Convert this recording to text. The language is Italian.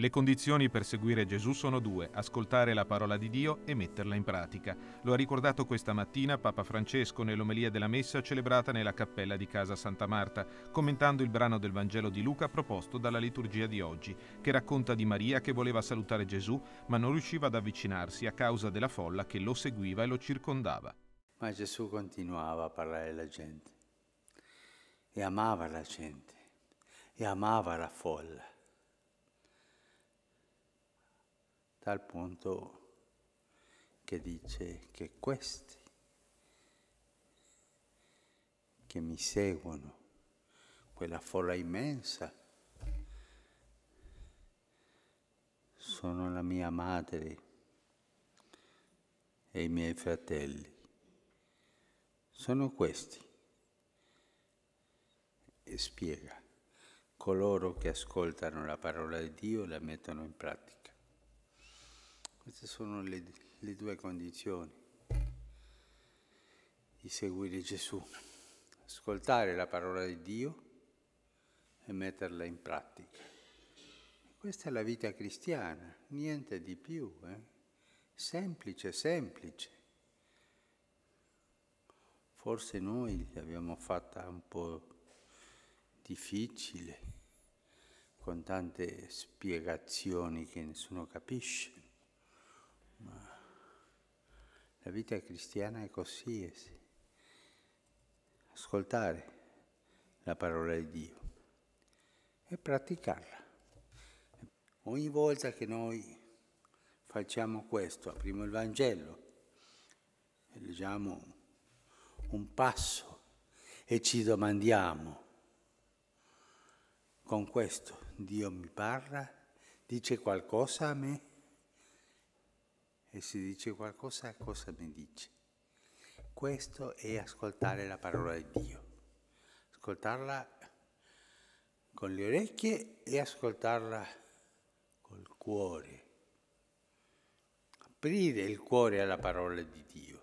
Le condizioni per seguire Gesù sono due, ascoltare la parola di Dio e metterla in pratica. Lo ha ricordato questa mattina Papa Francesco nell'omelia della messa celebrata nella cappella di casa Santa Marta, commentando il brano del Vangelo di Luca proposto dalla liturgia di oggi, che racconta di Maria che voleva salutare Gesù ma non riusciva ad avvicinarsi a causa della folla che lo seguiva e lo circondava. Ma Gesù continuava a parlare alla gente e amava la gente e amava la folla tal punto che dice che questi che mi seguono, quella folla immensa, sono la mia madre e i miei fratelli. Sono questi. E spiega coloro che ascoltano la parola di Dio e la mettono in pratica. Queste sono le, le due condizioni di seguire Gesù, ascoltare la parola di Dio e metterla in pratica. Questa è la vita cristiana, niente di più, eh? semplice, semplice. Forse noi l'abbiamo fatta un po' difficile, con tante spiegazioni che nessuno capisce. Ma la vita cristiana è così, ascoltare la parola di Dio e praticarla. Ogni volta che noi facciamo questo, apriamo il Vangelo, e leggiamo un passo e ci domandiamo, con questo Dio mi parla, dice qualcosa a me? e se dice qualcosa, cosa mi dice? Questo è ascoltare la parola di Dio, ascoltarla con le orecchie e ascoltarla col cuore, aprire il cuore alla parola di Dio.